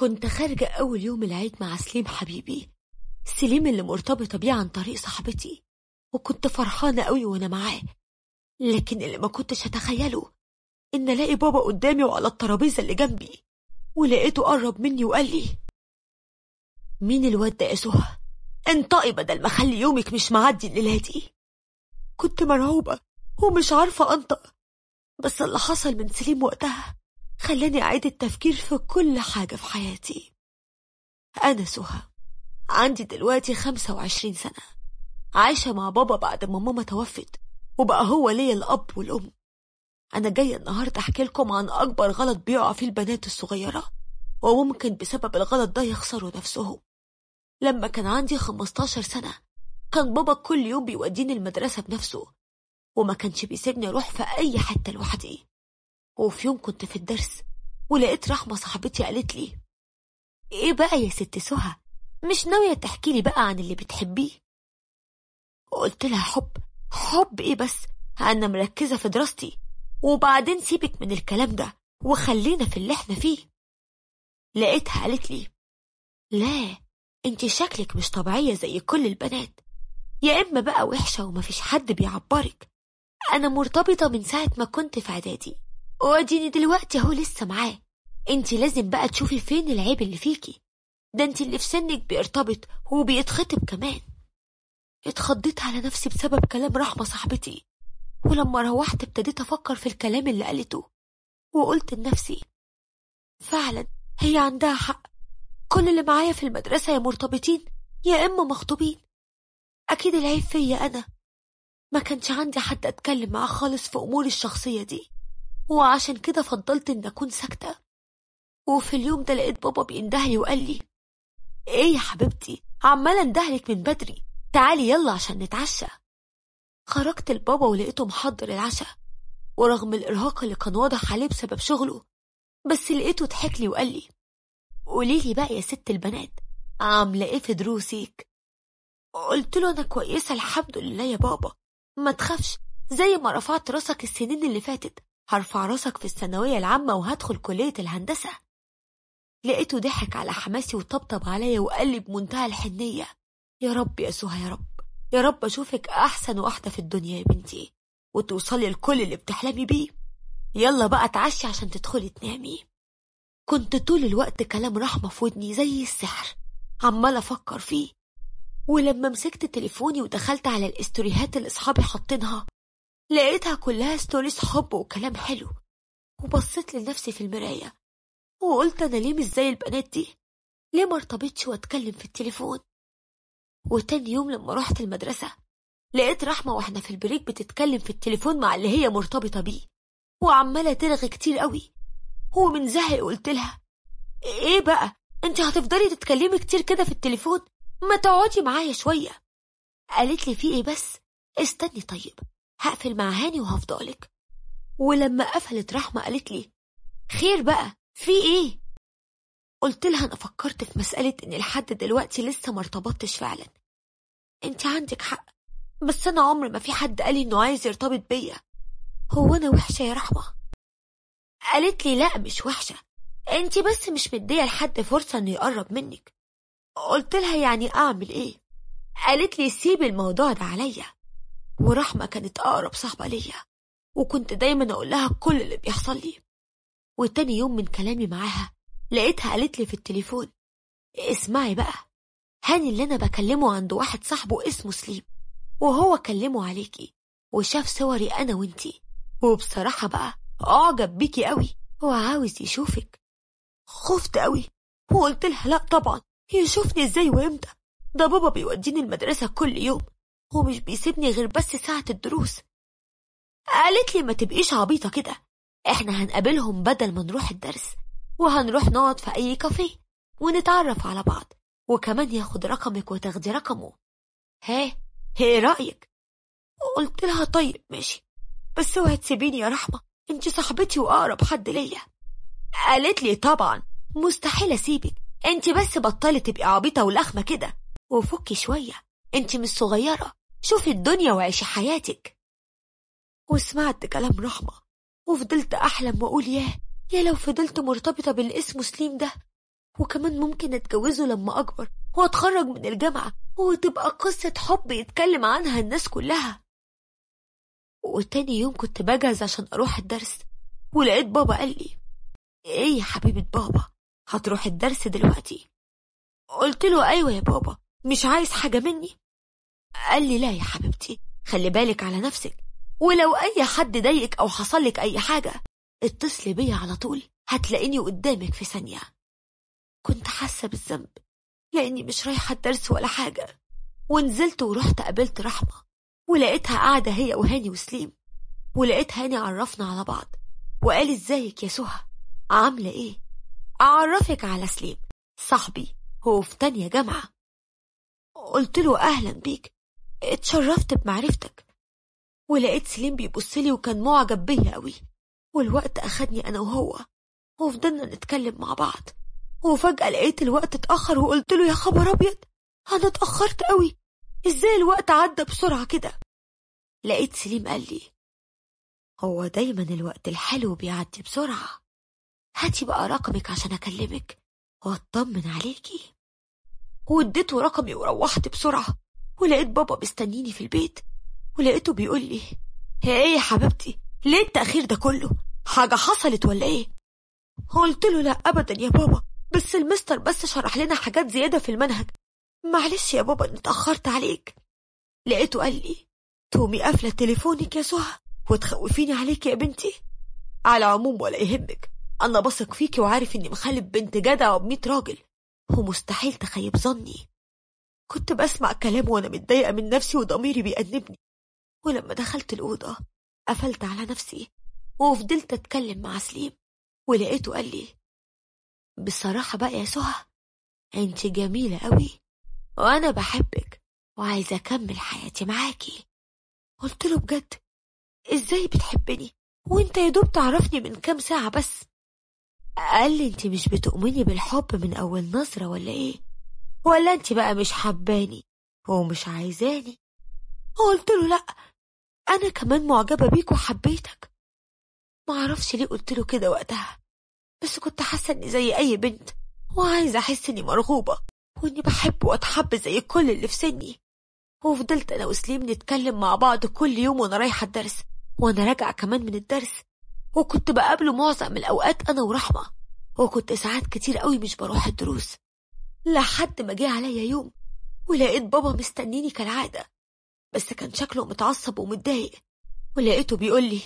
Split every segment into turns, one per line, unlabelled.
كنت خارجة أول يوم العيد مع سليم حبيبي سليم اللي مرتبطة بيه عن طريق صاحبتي وكنت فرحانة أوي وأنا معاه لكن اللي ما كنتش أتخيله إن ألاقي بابا قدامي وعلى الترابيزة اللي جنبي ولقيته قرب مني وقال لي مين الواد ده يا سهى انطقي بدل ما اخلي يومك مش معدي الليله دي كنت مرعوبه ومش عارفه انطق بس اللي حصل من سليم وقتها خلاني أعيد التفكير في كل حاجة في حياتي أنا سهى عندي دلوقتي 25 سنة عايشة مع بابا بعد ما ماما توفت وبقى هو ليا الأب والأم أنا جاية النهاردة أحكي لكم عن أكبر غلط بيقع فيه البنات الصغيرة وممكن بسبب الغلط ده يخسروا نفسهم لما كان عندي 15 سنة كان بابا كل يوم بيوديني المدرسة بنفسه وما كانش بيسيبني أروح في أي حتة لوحدي وفي يوم كنت في الدرس ولقيت رحمة صاحبتي قالت لي ايه بقى يا ست سهى مش ناوية تحكي لي بقى عن اللي بتحبيه قلت لها حب حب ايه بس انا مركزة في دراستي وبعدين سيبك من الكلام ده وخلينا في اللي احنا فيه لقيتها قالت لي لا انت شكلك مش طبيعية زي كل البنات يا اما بقى وحشة ومفيش حد بيعبرك انا مرتبطة من ساعة ما كنت في اعدادي واديني دلوقتي اهو لسه معاه انت لازم بقى تشوفي فين العيب اللي فيكي ده انت اللي في سنك بيرتبط وبيتخطب كمان اتخضيت على نفسي بسبب كلام رحمة صاحبتي ولما روحت ابتديت افكر في الكلام اللي قالته وقلت لنفسي فعلا هي عندها حق كل اللي معايا في المدرسة يا مرتبطين يا إما مخطوبين أكيد العيب فيا أنا ما كانش عندي حد أتكلم معاه خالص في أموري الشخصية دي وعشان كده فضلت إن أكون ساكتة وفي اليوم ده لقيت بابا بيندهلي وقال لي إيه يا حبيبتي عمال اندهلك من بدري تعالي يلا عشان نتعشى خرجت لبابا ولقيته محضر العشاء ورغم الإرهاق اللي كان واضح عليه بسبب شغله بس لقيته ضحك لي وقال لي قوليلي بقى يا ست البنات عاملة إيه في دروسك؟ قلت له أنا كويسة الحمد لله يا بابا ما تخافش زي ما رفعت راسك السنين اللي فاتت هرفع راسك في الثانوية العامة وهدخل كلية الهندسة لقيته ضحك على حماسي وطبطب عليا وقال لي بمنتهى الحنية يا رب يا سهى يا رب يا رب أشوفك أحسن واحدة في الدنيا يا بنتي وتوصلي لكل اللي بتحلمي بيه يلا بقى اتعشي عشان تدخلي تنامي كنت طول الوقت كلام رحمة في ودني زي السحر عمال أفكر فيه ولما مسكت تليفوني ودخلت على الاستوريهات اللي أصحابي حاطينها لقيتها كلها ستوريز حب وكلام حلو وبصيت لنفسي في المراية وقلت أنا ليه مش زي البنات دي ليه مرتبطش وأتكلم في التليفون وتاني يوم لما رحت المدرسة لقيت رحمة واحنا في البريك بتتكلم في التليفون مع اللي هي مرتبطة بيه وعمالة ترغي كتير قوي ومن زهق قلت لها ايه بقى انت هتفضلي تتكلمي كتير كده في التليفون ما تقعدي معايا شوية قالت لي في ايه بس استني طيب هقفل مع هاني وهفضلك ولما قفلت رحمة قالت لي خير بقى في ايه قلت لها انا فكرت في مسألة ان لحد دلوقتي لسه مرتبطتش فعلا انت عندك حق بس انا عمر ما في حد قالي انه عايز يرتبط بيا هو انا وحشة يا رحمة قالت لي لا مش وحشة انت بس مش مدية لحد فرصة انه يقرب منك قلت لها يعني اعمل ايه قالت لي سيب الموضوع ده عليا ورحمة كانت أقرب صاحبة ليا وكنت دايما أقول لها كل اللي بيحصل لي وتاني يوم من كلامي معاها لقيتها قالت لي في التليفون اسمعي بقى هاني اللي أنا بكلمه عند واحد صاحبه اسمه سليم وهو كلمه عليكي وشاف صوري أنا وانتي وبصراحة بقى أعجب بيكي قوي وعاوز يشوفك خفت قوي وقلت لها لا طبعا يشوفني ازاي وامتى ده بابا بيوديني المدرسة كل يوم هو مش بيسيبني غير بس ساعة الدروس قالت لي ما تبقيش عبيطة كده احنا هنقابلهم بدل ما نروح الدرس وهنروح نقعد في أي كافيه ونتعرف على بعض وكمان ياخد رقمك وتاخدي رقمه ها ايه رأيك قلت لها طيب ماشي بس اوعي تسيبيني يا رحمة انت صاحبتي وأقرب حد ليا قالت لي طبعا مستحيل أسيبك انت بس بطلي تبقي عبيطة ولخمة كده وفكي شوية انت مش صغيرة شوفي الدنيا وعيشي حياتك وسمعت كلام رحمة وفضلت أحلم وأقول ياه يا لو فضلت مرتبطة بالاسم سليم ده وكمان ممكن أتجوزه لما أكبر وأتخرج من الجامعة وتبقى قصة حب يتكلم عنها الناس كلها وتاني يوم كنت بجهز عشان أروح الدرس ولقيت بابا قال لي إيه يا حبيبة بابا هتروح الدرس دلوقتي قلت له أيوة يا بابا مش عايز حاجة مني قال لي لا يا حبيبتي خلي بالك على نفسك ولو أي حد ضايقك أو حصلك أي حاجة اتصلي بيا على طول هتلاقيني قدامك في ثانية كنت حاسة بالذنب لأني مش رايحة الدرس ولا حاجة ونزلت ورحت قابلت رحمة ولقيتها قاعدة هي وهاني وسليم ولقيت هاني عرفنا على بعض وقال ازيك يا سهى عاملة ايه أعرفك على سليم صاحبي هو في تانية جامعة قلت له أهلا بيك اتشرفت بمعرفتك ولقيت سليم بيبصلي وكان معجب بيا قوي والوقت أخدني أنا وهو وفضلنا نتكلم مع بعض وفجأة لقيت الوقت اتأخر وقلت له يا خبر أبيض أنا اتأخرت قوي إزاي الوقت عدى بسرعة كده لقيت سليم قال لي هو دايما الوقت الحلو بيعدي بسرعة هاتي بقى رقمك عشان أكلمك وأطمن عليكي واديته رقمي وروحت بسرعة ولقيت بابا مستنيني في البيت ولقيته بيقول لي ايه يا حبيبتي ليه التأخير ده كله حاجة حصلت ولا ايه قلت له لا ابدا يا بابا بس المستر بس شرح لنا حاجات زيادة في المنهج معلش يا بابا اني اتأخرت عليك لقيته قال لي تومي قافلة تليفونك يا سهى وتخوفيني عليك يا بنتي على العموم ولا يهمك انا بثق فيكي وعارف اني مخالف بنت جدع وبميت راجل ومستحيل تخيب ظني كنت بسمع كلامه وأنا متضايقة من نفسي وضميري بيأنبني ولما دخلت الأوضة قفلت على نفسي وفضلت أتكلم مع سليم ولقيته قال لي بصراحة بقى يا سهى أنت جميلة قوي وأنا بحبك وعايزة أكمل حياتي معاكي قلت له بجد إزاي بتحبني وانت يا دوب تعرفني من كام ساعة بس قال لي انت مش بتؤمني بالحب من أول نظرة ولا ايه ولا انت بقى مش حباني ومش عايزاني قلت له لا انا كمان معجبه بيك وحبيتك معرفش ليه قلت له كده وقتها بس كنت حاسه اني زي اي بنت وعايزه احس اني مرغوبه واني بحب واتحب زي كل اللي في سني وفضلت انا وسليم نتكلم مع بعض كل يوم وانا رايحه الدرس وانا راجعه كمان من الدرس وكنت بقابله معظم الاوقات انا ورحمه وكنت ساعات كتير قوي مش بروح الدروس لحد ما جه عليا يوم ولقيت بابا مستنيني كالعادة بس كان شكله متعصب ومتضايق ولقيته بيقول لي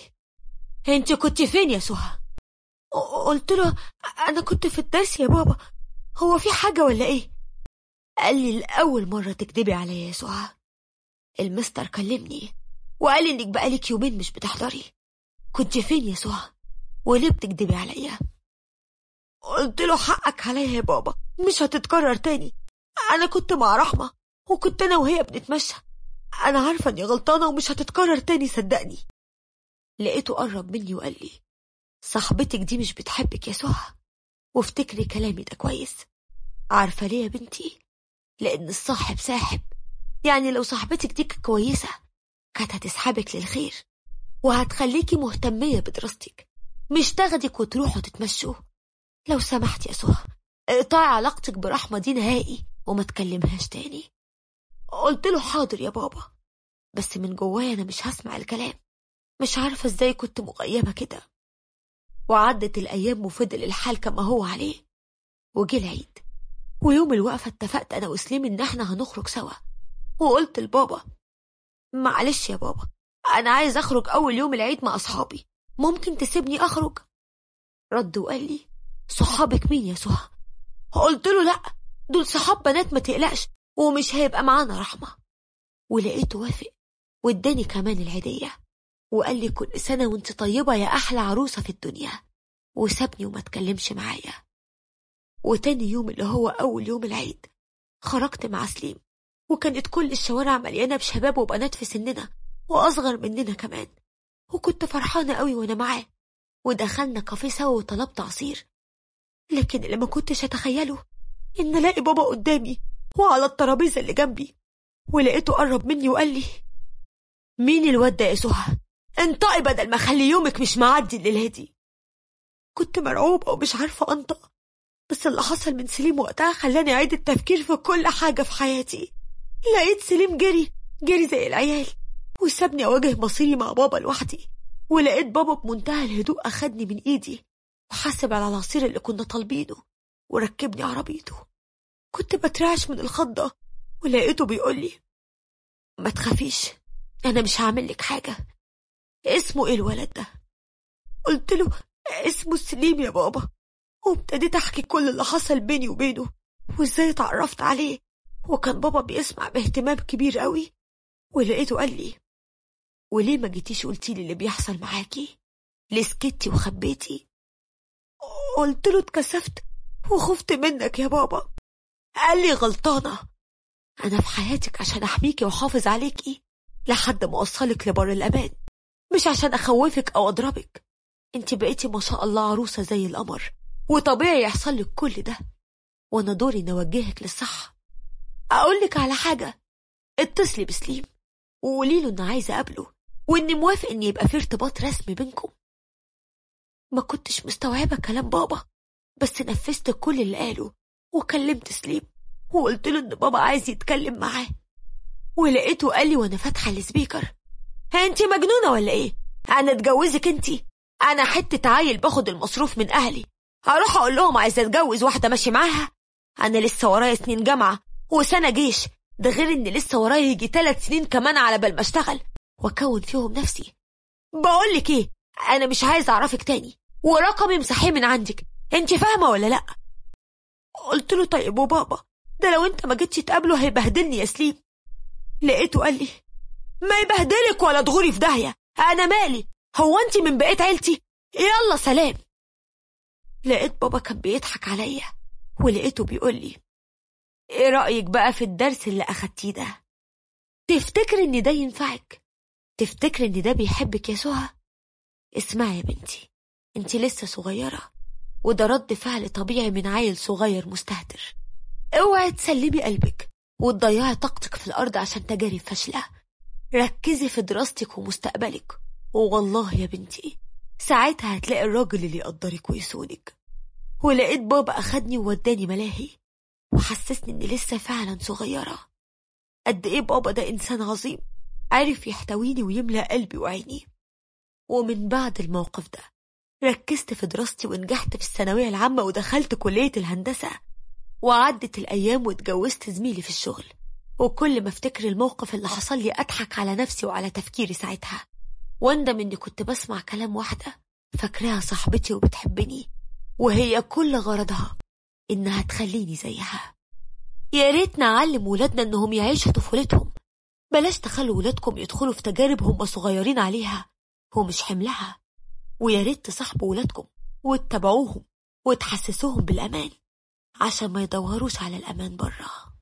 انت كنت فين يا سهى قلت له انا كنت في الدرس يا بابا هو في حاجة ولا ايه قال لي لأول مرة تكدبي عليا يا سهى المستر كلمني وقال انك بقالك يومين مش بتحضري كنت فين يا سهى وليه بتكدبي عليا قلت له حقك عليا يا بابا مش هتتكرر تاني أنا كنت مع رحمة وكنت أنا وهي بنتمشى أنا عارفة إني غلطانة ومش هتتكرر تاني صدقني لقيته قرب مني وقال لي صاحبتك دي مش بتحبك يا سهى وافتكري كلامي ده كويس عارفة ليه يا بنتي؟ لأن الصاحب ساحب يعني لو صاحبتك دي كويسة كانت هتسحبك للخير وهتخليكي مهتمية بدراستك مش تاخدك وتروحوا تتمشوا لو سمحت يا سهى اقطعي علاقتك برحمة دي نهائي وما تكلمهاش تاني قلت له حاضر يا بابا بس من جوايا أنا مش هسمع الكلام مش عارفة ازاي كنت مغيبة كده وعدت الأيام وفضل الحال كما هو عليه وجه العيد ويوم الوقفة اتفقت أنا وسليم إن احنا هنخرج سوا وقلت لبابا معلش يا بابا أنا عايز أخرج أول يوم العيد مع أصحابي ممكن تسيبني أخرج رد وقال لي صحابك مين يا سهى قلت له لا دول صحاب بنات ما تقلقش ومش هيبقى معانا رحمة ولقيته وافق واداني كمان العيدية وقال لي كل سنة وانت طيبة يا أحلى عروسة في الدنيا وسابني وما اتكلمش معايا وتاني يوم اللي هو أول يوم العيد خرجت مع سليم وكانت كل الشوارع مليانة بشباب وبنات في سننا وأصغر مننا كمان وكنت فرحانة قوي وأنا معاه ودخلنا كافيه سوا وطلبت عصير لكن اللي ما كنتش أتخيله إن ألاقي بابا قدامي وعلى الترابيزة اللي جنبي ولقيته قرب مني وقال لي مين الواد ده يا سهى؟ انطقي بدل ما اخلي يومك مش معدي الليلة دي كنت مرعوبة ومش عارفة أنطق بس اللي حصل من سليم وقتها خلاني أعيد التفكير في كل حاجة في حياتي لقيت سليم جري جري زي العيال وسابني أواجه مصيري مع بابا لوحدي ولقيت بابا بمنتهى الهدوء أخدني من إيدي وحاسب على العصير اللي كنا طالبينه وركبني عربيته كنت بترعش من الخضة ولقيته بيقولي ما تخافيش أنا مش هعمل لك حاجة اسمه إيه الولد ده؟ قلت له اسمه سليم يا بابا وابتديت أحكي كل اللي حصل بيني وبينه وإزاي اتعرفت عليه وكان بابا بيسمع باهتمام كبير قوي ولقيته قال لي وليه ما جيتيش قلتي لي اللي بيحصل معاكي؟ ليه سكتي وخبيتي؟ قلت له اتكسفت وخفت منك يا بابا قال لي غلطانة أنا في حياتك عشان أحميكي وأحافظ عليكي لحد ما أوصلك لبر الأمان مش عشان أخوفك أو أضربك أنت بقيتي ما شاء الله عروسة زي القمر وطبيعي يحصل لك كل ده وأنا دوري نوجهك للصح أقولك على حاجة اتصلي بسليم وقولي له إن عايزة أقابله وإني موافق إن يبقى في ارتباط رسمي بينكم ما كنتش مستوعبة كلام بابا بس نفذت كل اللي قاله وكلمت سليم وقلت له إن بابا عايز يتكلم معاه ولقيته قال لي وأنا فاتحة السبيكر ها أنت مجنونة ولا إيه؟ أنا أتجوزك أنت أنا حتة عيل باخد المصروف من أهلي هروح أقول لهم عايزة أتجوز واحدة ماشي معاها أنا لسه ورايا سنين جامعة وسنة جيش ده غير إن لسه ورايا يجي تلات سنين كمان على بال ما أشتغل وأكون فيهم نفسي بقول لك إيه أنا مش عايز أعرفك تاني ورقمي مسحيه من عندك أنت فاهمة ولا لأ؟ قلت له طيب وبابا ده لو أنت ما جيتش تقابله هيبهدلني يا سليم لقيته قال لي ما يبهدلك ولا تغوري في داهية أنا مالي هو أنت من بقيت عيلتي؟ يلا سلام لقيت بابا كان بيضحك عليا ولقيته بيقول لي ايه رأيك بقى في الدرس اللي أخدتيه ده؟ تفتكر إن ده ينفعك؟ تفتكر إن ده بيحبك يا سهى؟ اسمعي يا بنتي انت لسه صغيرة وده رد فعل طبيعي من عيل صغير مستهتر اوعي تسلمي قلبك وتضيعي طاقتك في الأرض عشان تجارب فاشلة ركزي في دراستك ومستقبلك والله يا بنتي ساعتها هتلاقي الراجل اللي يقدرك ويسودك ولقيت بابا أخدني ووداني ملاهي وحسسني إني لسه فعلا صغيرة قد إيه بابا ده إنسان عظيم عارف يحتويني ويملأ قلبي وعيني ومن بعد الموقف ده ركزت في دراستي ونجحت في الثانوية العامة ودخلت كلية الهندسة وعدت الأيام واتجوزت زميلي في الشغل وكل ما افتكر الموقف اللي حصل لي أضحك على نفسي وعلى تفكيري ساعتها واندم إني كنت بسمع كلام واحدة فاكراها صاحبتي وبتحبني وهي كل غرضها إنها تخليني زيها يا ريت نعلم ولادنا إنهم يعيشوا طفولتهم بلاش تخلوا ولادكم يدخلوا في تجارب هم صغيرين عليها هو مش حملها ويا ريت تصاحبوا ولادكم وتتابعوهم وتحسسوهم بالأمان عشان ما يدوروش على الأمان بره